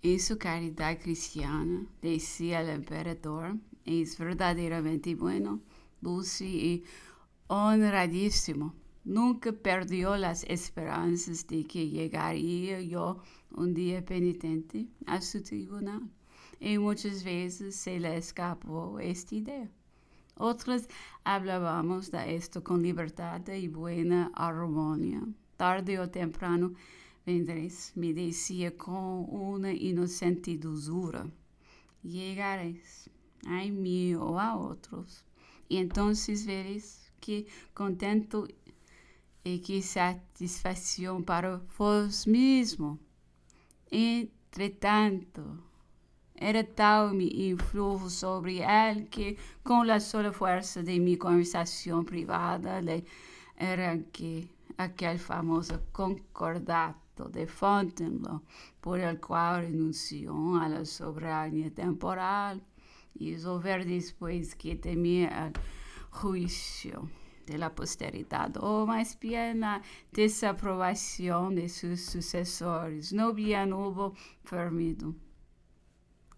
En su caridad cristiana, decía el emperador, es verdaderamente bueno, dulce y honradísimo. Nunca perdió las esperanzas de que llegaría yo un día penitente a su tribunal. Y muchas veces se le escapó esta idea. Otras hablábamos de esto con libertad y buena armonía. Tarde o temprano, vendrez, me dizia com uma inocente dulzura. Llegareis a mim ou a outros e então veréis que contento e que satisfação para vos mesmo. Entretanto, era tal meu influjo sobre ele que com a sola força de mi conversação privada le que aquel famoso concordato de di Fontainebleau, por el qual renunció a la soberania temporal e resolver depois que temia o juízo de la posteridade, ou mais bien a desaprovação de seus sucessores não bien hubo firmido.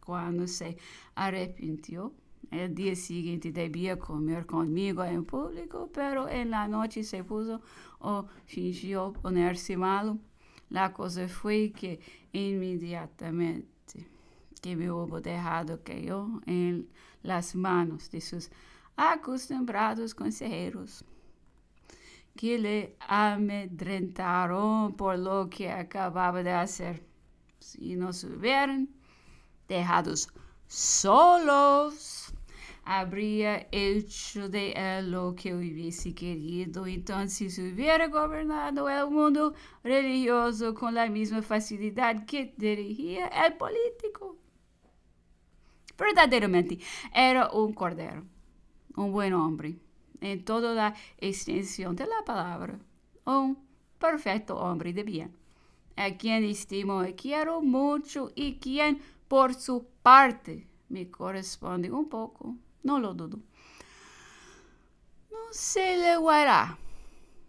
quando se arrepintiu, el dia seguinte debia comer comigo em público, pero en la noche se puso o fingiu ponerse malo La cosa fue que inmediatamente que me hubo dejado yo en las manos de sus acostumbrados consejeros, que le amedrentaron por lo que acababa de hacer. Si nos hubieran dejados solos, habría hecho de él eh, lo que hubiese querido. Entonces hubiera gobernado el mundo religioso con la misma facilidad que dirigía el político. Verdaderamente, era un cordero, un buen hombre, en toda la extensión de la palabra, un perfecto hombre de bien, a quien estimo y quiero mucho y quien, por su parte, me corresponde un poco. No lo dudo. No se le hará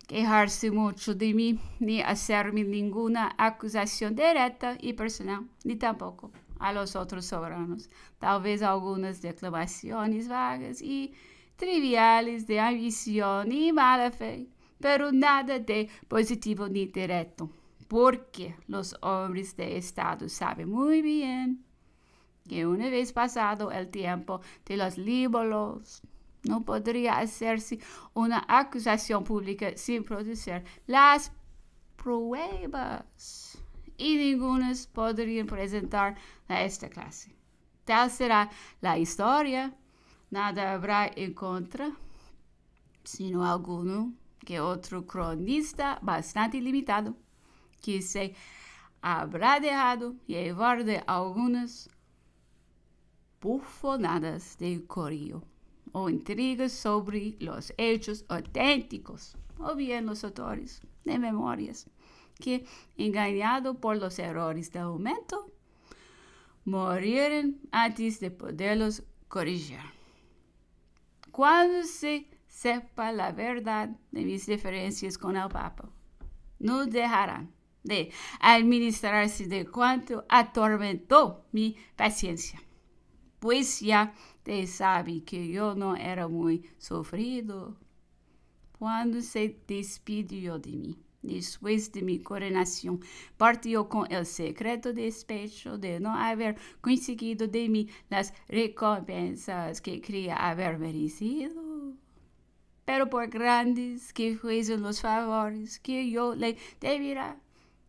quejarse mucho de mí, ni hacerme ninguna acusación directa y personal, ni tampoco a los otros soberanos. Tal vez algunas declamaciones vagas y triviales de ambición y mala fe, pero nada de positivo ni directo, porque los hombres de Estado saben muy bien que una vez pasado el tiempo de los libros, no podría hacerse una acusación pública sin producir las pruebas y ningunas podrían presentar a esta clase. Tal será la historia. Nada habrá en contra, sino alguno que otro cronista bastante limitado que se habrá dejado llevar de algunas bufonadas de corillo o intrigas sobre los hechos auténticos o bien los autores de memorias que, engañados por los errores del momento, murieron antes de poderlos corregir. Cuando se sepa la verdad de mis diferencias con el Papa, no dejarán de administrarse de cuanto atormentó mi paciencia. pois já te sabe que eu não era muito sofrido. Quando se despediu de mim, depois de minha coronação, partiu com o secreto despecho de não haver conseguido de mim as recompensas que queria haver merecido. Pero por grandes que fuesen os favores que eu lhe devia,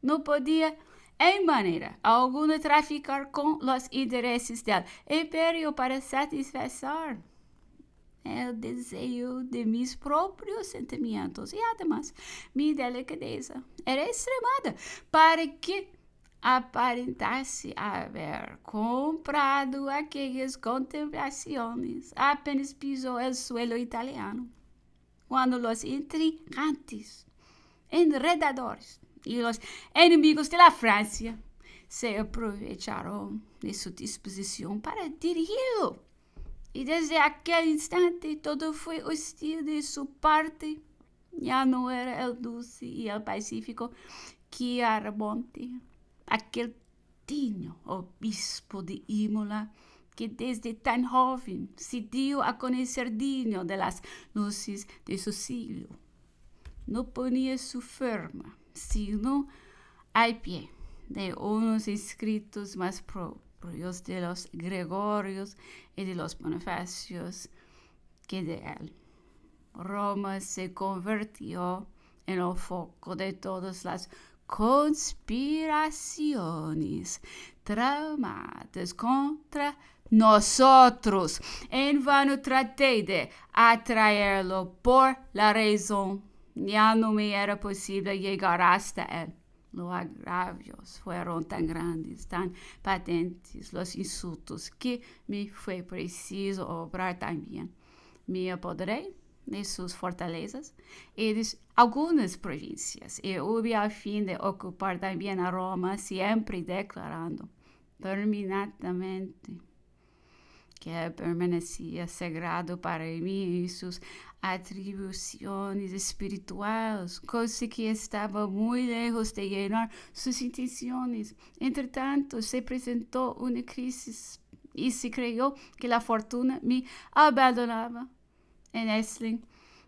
não podia em maneira alguma traficar com os interesses del imperio para satisfazer é o desejo de meus próprios sentimentos e, además, minha delicadeza era extremada para que aparentasse haver comprado aquelas contemplações apenas pisou o suelo italiano, quando os intrigantes, enredadores, y los enemigos de la Francia se aprovecharon de su disposición para dirigirlo. Y desde aquel instante todo fue hostil de su parte. Ya no era el dulce y el pacífico Chiaramonte, aquel digno obispo de Imola que desde tan joven se dio a conocer digno de las luces de su siglo. No ponía su forma sino al pie de unos escritos más propios de los Gregorios y de los Bonifacios que de él. Roma se convirtió en el foco de todas las conspiraciones traumáticas contra nosotros. En vano traté de atraerlo por la razón Ya no me era posible llegar hasta él. Los agravios fueron tan grandes, tan patentes, los insultos, que me fue preciso obrar también. Me apoderé de sus fortalezas e de algunas provincias, y hube a fin de ocupar también a Roma, siempre declarando terminadamente que é, permanecia sagrado para mim e suas atribuições espirituais, coisa que estava muito lejos de llenar suas intenções. Entretanto, se apresentou uma crise e se creyó que a fortuna me abandonava em Essling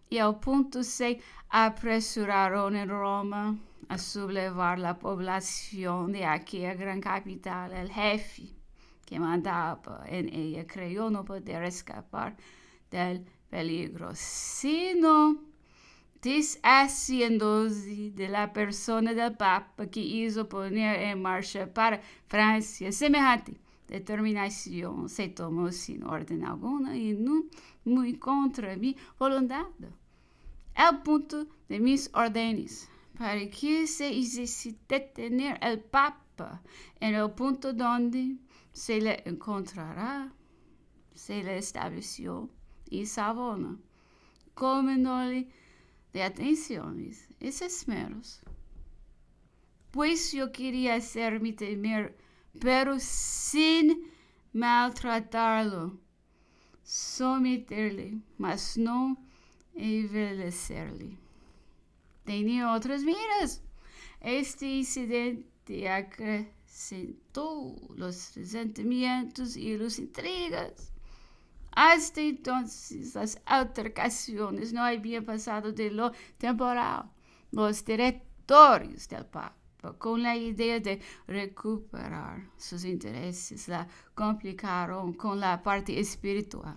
e ao ponto se apressuraram em Roma a sublevar a população de aquela grande capital, o Jefe que mandaba en ella creyó no poder escapar del peligro, sino deshaciéndose de la persona del Papa que hizo poner en marcha para Francia semejante determinación. Se tomó sin orden alguna y no muy contra mi voluntad. El punto de mis órdenes para que se hiciese detener el Papa Papa, en el punto se le encontrará, se le estabeleceu y Savona, comendo-lhe de atenciones e esmeros. Pois Pues yo quería hacerme temer, pero sin maltratarlo, someterle, mas no envelhecer-lhe. Tenho outras miras. Este incidente te acrecentó los resentimientos y las intrigas. Hasta entonces las altercaciones no habían pasado de lo temporal. Los directores del Papa, con la idea de recuperar sus intereses, la complicaron con la parte espiritual.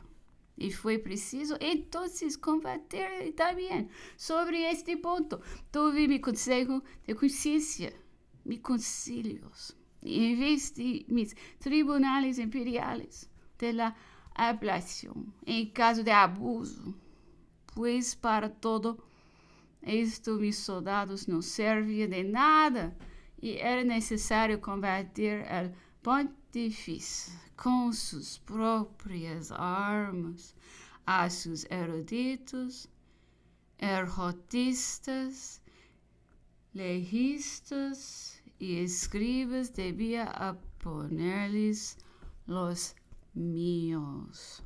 Y fue preciso entonces combatir también sobre este punto. Tuve mi consejo de conciencia mis concilios, vez investi mis tribunales imperiales de la apelación en caso de abuso, pues para todo esto mis soldados no servían de nada y era necesario combatir al pontífice com suas próprias armas, a seus eruditos, errotistas, legistas, e escribas aponer-lhes los míos.